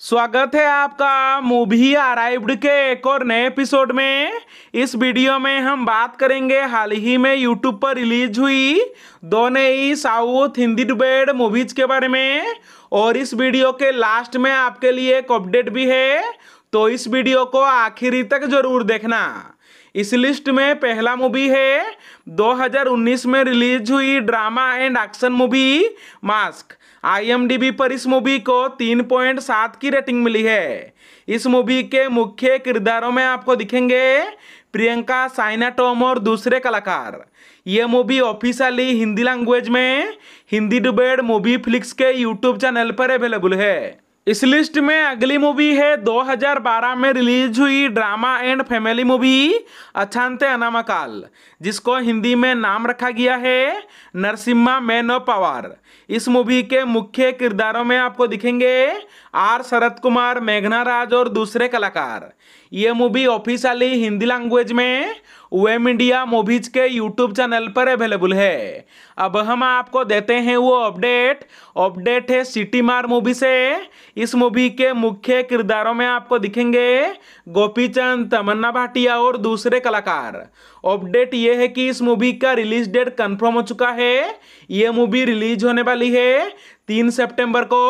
स्वागत है आपका मूवी अराइव्ड के एक और नए एपिसोड में इस वीडियो में हम बात करेंगे हाल ही में यूट्यूब पर रिलीज हुई दो नई साउथ हिंदी डुबेड मूवीज के बारे में और इस वीडियो के लास्ट में आपके लिए एक अपडेट भी है तो इस वीडियो को आखिरी तक जरूर देखना इस लिस्ट में पहला मूवी है 2019 में रिलीज हुई drama and action movie Mask IMDb पर इस मूवी को 3.7 की रेटिंग मिली है इस मूवी के मुख्य किरदारों में आपको दिखेंगे प्रियंका साइना टॉम और दूसरे कलाकार ये मूवी ऑफिशियली हिंदी लैंग्वेज में हिंदी डुबेड मूवी फ्लिक्स के यूट्यूब चैनल पर अवेलेबल है इस लिस्ट में अगली मूवी है 2012 में रिलीज हुई drama and family movie Achante Aanmakkal जिसको हिंदी में नाम रखा गया है नरसिम्हा मैन ऑफ पावर इस मूवी के मुख्य किरदारों में आपको दिखेंगे आर शरद कुमार मेघना राज और दूसरे कलाकार ये मूवी ऑफिशियली हिंदी लैंग्वेज में वेम इंडिया मूवीज के यूट्यूब चैनल पर अवेलेबल है अब हम आपको देते हैं वो अपडेट अपडेट है सिटी मार मूवी से इस मूवी के मुख्य किरदारों में आपको दिखेंगे गोपीचंद तमन्ना भाटिया और दूसरे कलाकार अपडेट ये है कि इस मूवी का रिलीज डेट कंफर्म हो चुका है ये मूवी रिलीज होने वाली है तीन सेप्टेम्बर को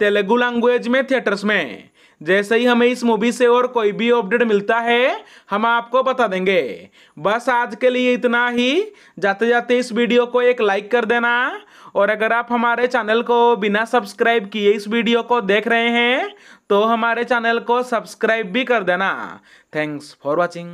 तेलुगु लैंग्वेज में थिएटर्स में जैसे ही हमें इस मूवी से और कोई भी अपडेट मिलता है हम आपको बता देंगे बस आज के लिए इतना ही जाते जाते इस वीडियो को एक लाइक कर देना और अगर आप हमारे चैनल को बिना सब्सक्राइब किए इस वीडियो को देख रहे हैं तो हमारे चैनल को सब्सक्राइब भी कर देना थैंक्स फॉर वॉचिंग